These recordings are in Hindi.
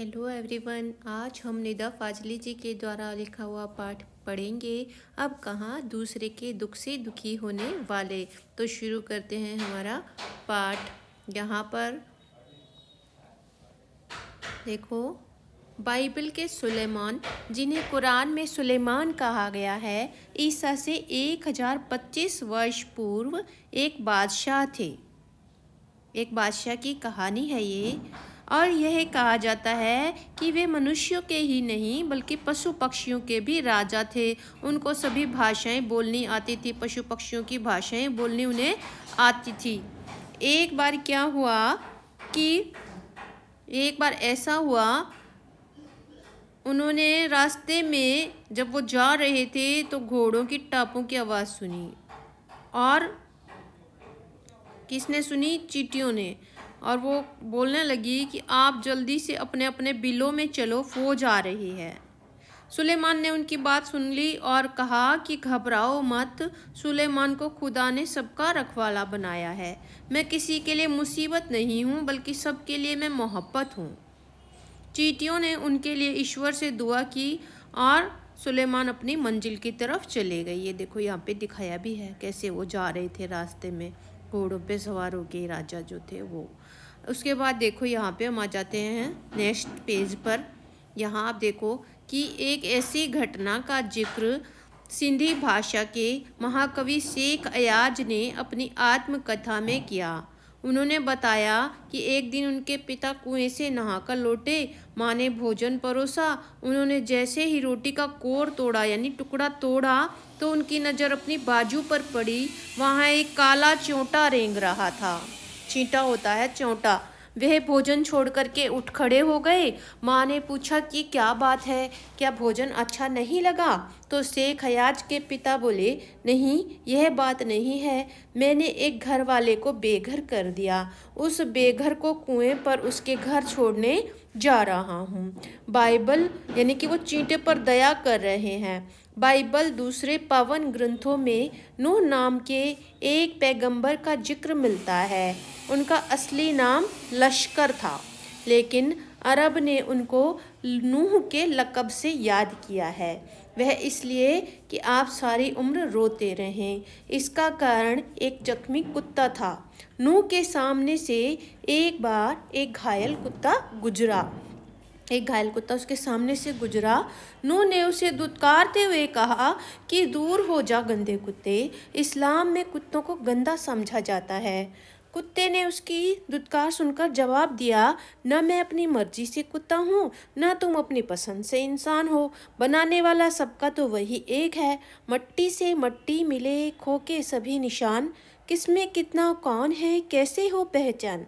हेलो एवरीवन आज हम निदा फाजली जी के द्वारा लिखा हुआ पाठ पढ़ेंगे अब कहाँ दूसरे के दुख से दुखी होने वाले तो शुरू करते हैं हमारा पाठ यहाँ पर देखो बाइबल के सुलेमान जिन्हें कुरान में सुलेमान कहा गया है ईसा से एक हजार पच्चीस वर्ष पूर्व एक बादशाह थे एक बादशाह की कहानी है ये और यह कहा जाता है कि वे मनुष्यों के ही नहीं बल्कि पशु पक्षियों के भी राजा थे उनको सभी भाषाएं बोलनी आती थी पशु पक्षियों की भाषाएं बोलनी उन्हें आती थी एक बार क्या हुआ कि एक बार ऐसा हुआ उन्होंने रास्ते में जब वो जा रहे थे तो घोड़ों की टापों की आवाज़ सुनी और किसने सुनी चीटियों ने और वो बोलने लगी कि आप जल्दी से अपने अपने बिलों में चलो फौज आ रही है सुलेमान ने उनकी बात सुन ली और कहा कि घबराओ मत सुलेमान को खुदा ने सबका रखवाला बनाया है मैं किसी के लिए मुसीबत नहीं हूँ बल्कि सबके लिए मैं मोहब्बत हूँ चीटियों ने उनके लिए ईश्वर से दुआ की और सुलेमान अपनी मंजिल की तरफ चले गए ये देखो यहाँ पे दिखाया भी है कैसे वो जा रहे थे रास्ते में घोड़ों पे सवार होके राजा जो थे वो उसके बाद देखो यहाँ पे हम आ जाते हैं नेक्स्ट पेज पर यहाँ आप देखो कि एक ऐसी घटना का जिक्र सिंधी भाषा के महाकवि शेख अयाज ने अपनी आत्मकथा में किया उन्होंने बताया कि एक दिन उनके पिता कुएं से नहाकर लौटे माँ ने भोजन परोसा उन्होंने जैसे ही रोटी का कोर तोड़ा यानी टुकड़ा तोड़ा तो उनकी नज़र अपनी बाजू पर पड़ी वहाँ एक काला चोटा रेंग रहा था चींटा होता है चौंटा वह भोजन छोड़ करके उठ खड़े हो गए माँ ने पूछा कि क्या बात है क्या भोजन अच्छा नहीं लगा तो शेख हयाज के पिता बोले नहीं यह बात नहीं है मैंने एक घर वाले को बेघर कर दिया उस बेघर को कुएं पर उसके घर छोड़ने जा रहा हूँ बाइबल यानी कि वो चींटे पर दया कर रहे हैं बाइबल दूसरे पवन ग्रंथों में नूह नाम के एक पैगंबर का जिक्र मिलता है उनका असली नाम लश्कर था लेकिन अरब ने उनको नूह के लकब से याद किया है वह इसलिए कि आप सारी उम्र रोते रहें इसका कारण एक जख्मी कुत्ता था नूह के सामने से एक बार एक घायल कुत्ता गुजरा एक घायल कुत्ता उसके सामने से गुजरा नू ने उसे दुदकारते हुए कहा कि दूर हो जा गंदे कुत्ते इस्लाम में कुत्तों को गंदा समझा जाता है कुत्ते ने उसकी दुदकार सुनकर जवाब दिया न मैं अपनी मर्जी से कुत्ता हूँ न तुम अपनी पसंद से इंसान हो बनाने वाला सबका तो वही एक है मट्टी से मट्टी मिले खो के सभी निशान किसमें कितना कौन है कैसे हो पहचान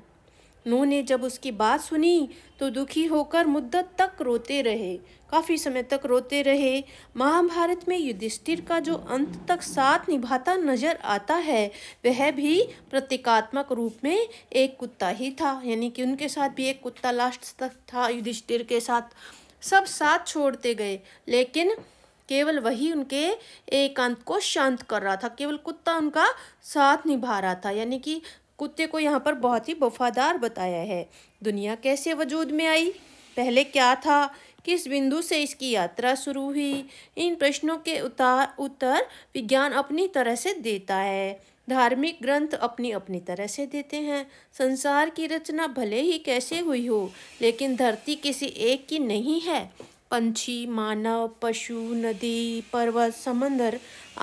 नूह ने जब उसकी बात सुनी तो दुखी होकर मुद्दत तक रोते रहे काफ़ी समय तक रोते रहे महाभारत में युधिष्ठिर का जो अंत तक साथ निभाता नजर आता है वह भी प्रतीकात्मक रूप में एक कुत्ता ही था यानी कि उनके साथ भी एक कुत्ता लास्ट तक था युधिष्ठिर के साथ सब साथ छोड़ते गए लेकिन केवल वही उनके एकांत को शांत कर रहा था केवल कुत्ता उनका साथ निभा रहा था यानी कि कुत्ते को यहाँ पर बहुत ही वफादार बताया है दुनिया कैसे वजूद में आई पहले क्या था किस बिंदु से इसकी यात्रा शुरू हुई इन प्रश्नों के उतार उत्तर विज्ञान अपनी तरह से देता है धार्मिक ग्रंथ अपनी अपनी तरह से देते हैं संसार की रचना भले ही कैसे हुई हो लेकिन धरती किसी एक की नहीं है पंछी मानव पशु नदी पर्वत समंदर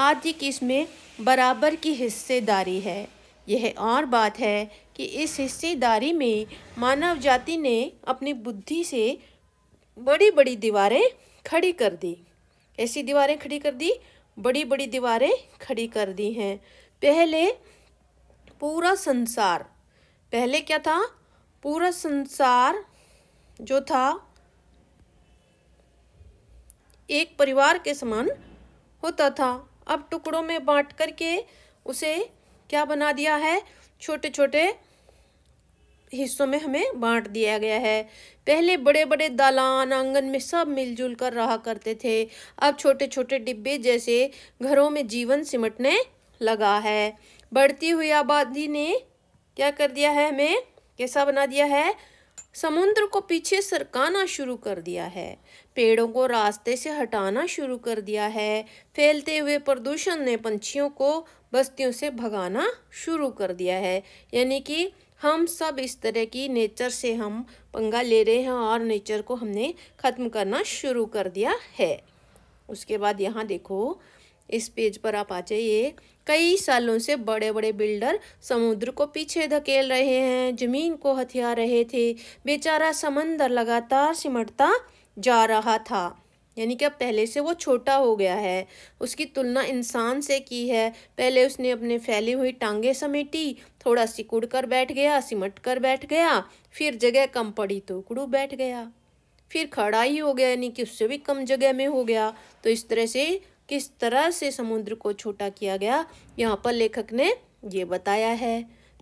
आदि की इसमें बराबर की हिस्सेदारी है यह और बात है कि इस हिस्सेदारी में मानव जाति ने अपनी बुद्धि से बड़ी बड़ी दीवारें खड़ी कर दी ऐसी दीवारें खड़ी कर दी बड़ी बड़ी दीवारें खड़ी कर दी हैं पहले पूरा संसार पहले क्या था पूरा संसार जो था एक परिवार के समान होता था अब टुकड़ों में बांट करके उसे क्या बना दिया है छोटे छोटे हिस्सों में हमें बांट दिया गया है पहले बड़े बड़े दालान आंगन में सब मिलजुल कर रहा करते थे अब छोटे छोटे डिब्बे जैसे घरों में जीवन सिमटने लगा है बढ़ती हुई आबादी ने क्या कर दिया है हमें कैसा बना दिया है समुद्र को पीछे सरकाना शुरू कर दिया है पेड़ों को रास्ते से हटाना शुरू कर दिया है फैलते हुए प्रदूषण ने पंछियों को बस्तियों से भगाना शुरू कर दिया है यानी कि हम सब इस तरह की नेचर से हम पंगा ले रहे हैं और नेचर को हमने ख़त्म करना शुरू कर दिया है उसके बाद यहाँ देखो इस पेज पर आप आ जाइए कई सालों से बड़े बड़े बिल्डर समुद्र को पीछे धकेल रहे हैं जमीन को हथिया रहे थे बेचारा समंदर लगातार सिमटता जा रहा था यानी कि अब पहले से वो छोटा हो गया है उसकी तुलना इंसान से की है पहले उसने अपने फैली हुई टांगे समेटी थोड़ा सिकुड़ कर बैठ गया सिमट कर बैठ गया फिर जगह कम पड़ी तो उकड़ू बैठ गया फिर खड़ा ही हो गया यानी कि उससे भी कम जगह में हो गया तो इस तरह से किस तरह से समुद्र को छोटा किया गया यहाँ पर लेखक ने ये बताया है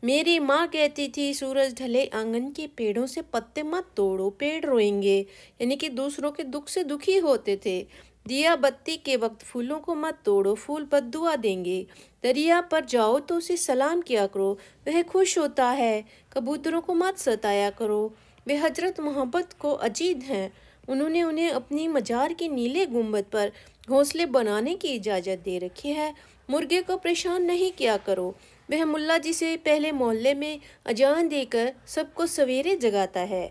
मेरी माँ कहती थी सूरज ढले आंगन के पेड़ों से पत्ते मत तोड़ो पेड़ रोएंगे यानी कि दूसरों के दुख से दुखी होते थे दिया बत्ती के वक्त फूलों को मत तोड़ो फूल बदुआ देंगे दरिया पर जाओ तो उसे सलाम किया करो वह खुश होता है कबूतरों को मत सताया करो वे हजरत मोहब्बत को अजीद हैं उन्होंने उन्हें अपनी मजार के नीले गुंबद पर घोंसले बनाने की इजाज़त दे रखी है मुर्गे को परेशान नहीं किया करो वह मुल्ला जिसे पहले मोहल्ले में अजान देकर सबको सवेरे जगाता है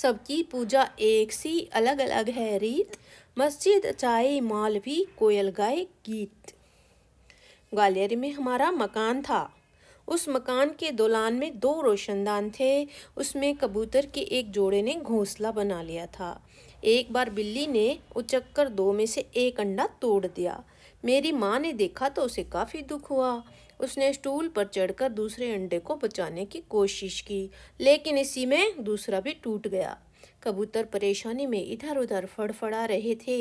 सबकी पूजा एक सी अलग अलग है रीत मस्जिद चाय माल भी कोयल गाय गीत ग्वालियर में हमारा मकान था उस मकान के दौलान में दो रोशनदान थे उसमें कबूतर के एक जोड़े ने घोंसला बना लिया था एक बार बिल्ली ने उचक्कर दो में से एक अंडा तोड़ दिया मेरी माँ ने देखा तो उसे काफ़ी दुख हुआ उसने स्टूल पर चढ़कर दूसरे अंडे को बचाने की कोशिश की लेकिन इसी में दूसरा भी टूट गया कबूतर परेशानी में इधर उधर फड़फड़ा रहे थे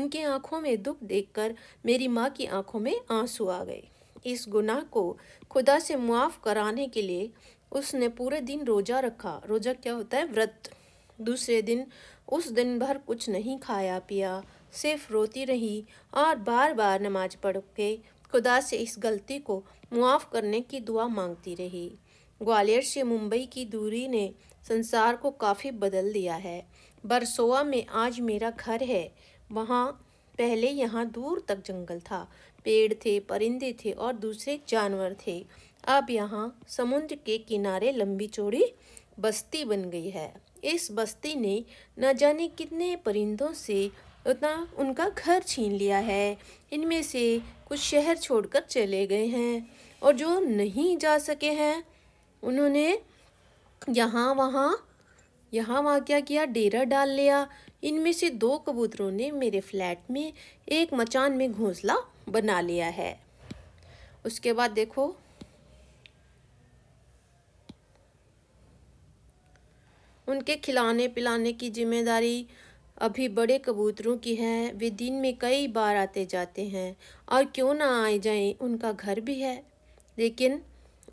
उनकी आंखों में दुख देखकर मेरी माँ की आंखों में आंसू आ गए इस गुनाह को खुदा से मुआफ़ कराने के लिए उसने पूरे दिन रोज़ा रखा रोज़ा क्या होता है व्रत दूसरे दिन उस दिन भर कुछ नहीं खाया पिया सिर्फ रोती रही और बार बार नमाज पढ़ के खुदा से इस गलती को मुआफ़ करने की दुआ मांगती रही ग्वालियर से मुंबई की दूरी ने संसार को काफ़ी बदल दिया है बरसोआ में आज मेरा घर है वहाँ पहले यहाँ दूर तक जंगल था पेड़ थे परिंदे थे और दूसरे जानवर थे अब यहाँ समुद्र के किनारे लंबी चौड़ी बस्ती बन गई है इस बस्ती ने न जाने कितने परिंदों से उतना उनका घर छीन लिया है इनमें से कुछ शहर छोड़कर चले गए हैं और जो नहीं जा सके हैं उन्होंने यहाँ वहाँ यहाँ वहाँ क्या किया डेरा डाल लिया इनमें से दो कबूतरों ने मेरे फ्लैट में एक मचान में घोंसला बना लिया है उसके बाद देखो उनके खिलाने पिलाने की जिम्मेदारी अभी बड़े कबूतरों की है वे दिन में कई बार आते जाते हैं और क्यों ना आए जाएं उनका घर भी है लेकिन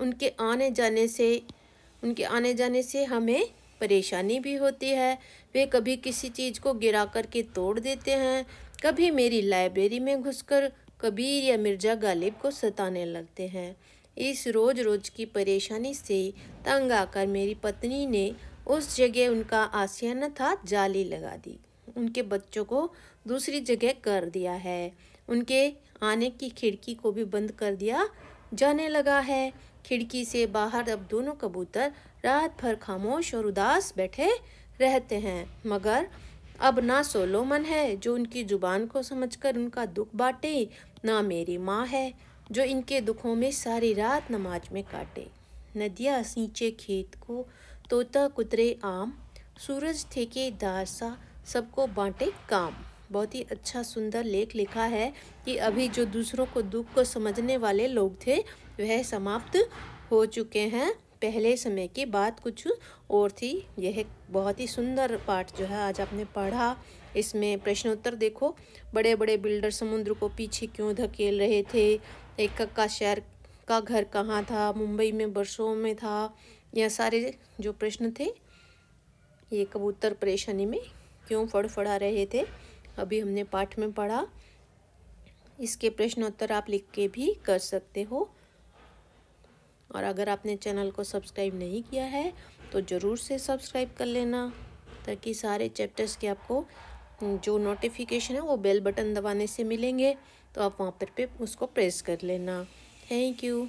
उनके आने जाने से उनके आने जाने से हमें परेशानी भी होती है वे कभी किसी चीज़ को गिरा करके तोड़ देते हैं कभी मेरी लाइब्रेरी में घुसकर कबीर या मिर्जा गालिब को सताने लगते हैं इस रोज़ रोज़ की परेशानी से तंग आकर मेरी पत्नी ने उस जगह उनका आसियाना था जाली लगा दी उनके बच्चों को दूसरी जगह कर दिया है उनके आने की खिड़की को भी बंद कर दिया जाने लगा है खिड़की से बाहर अब दोनों कबूतर रात भर खामोश और उदास बैठे रहते हैं मगर अब ना सोलोमन है जो उनकी ज़ुबान को समझकर उनका दुख बांटे ना मेरी माँ है जो इनके दुखों में सारी रात नमाज में काटे नदिया सींचे खेत को तोता कुतरे आम सूरज ठेकेदार दारसा सबको बांटे काम बहुत ही अच्छा सुंदर लेख लिखा है कि अभी जो दूसरों को दुख को समझने वाले लोग थे वह समाप्त हो चुके हैं पहले समय की बात कुछ और थी यह बहुत ही सुंदर पाठ जो है आज आपने पढ़ा इसमें प्रश्नोत्तर देखो बड़े बड़े बिल्डर समुद्र को पीछे क्यों धकेल रहे थे एक का शहर का घर कहाँ था मुंबई में बरसों में था यह सारे जो प्रश्न थे ये कबूतर परेशानी में क्यों फड़फड़ा रहे थे अभी हमने पाठ में पढ़ा इसके प्रश्नोत्तर आप लिख के भी कर सकते हो और अगर आपने चैनल को सब्सक्राइब नहीं किया है तो ज़रूर से सब्सक्राइब कर लेना ताकि सारे चैप्टर्स के आपको जो नोटिफिकेशन है वो बेल बटन दबाने से मिलेंगे तो आप वहाँ पर पे उसको प्रेस कर लेना थैंक यू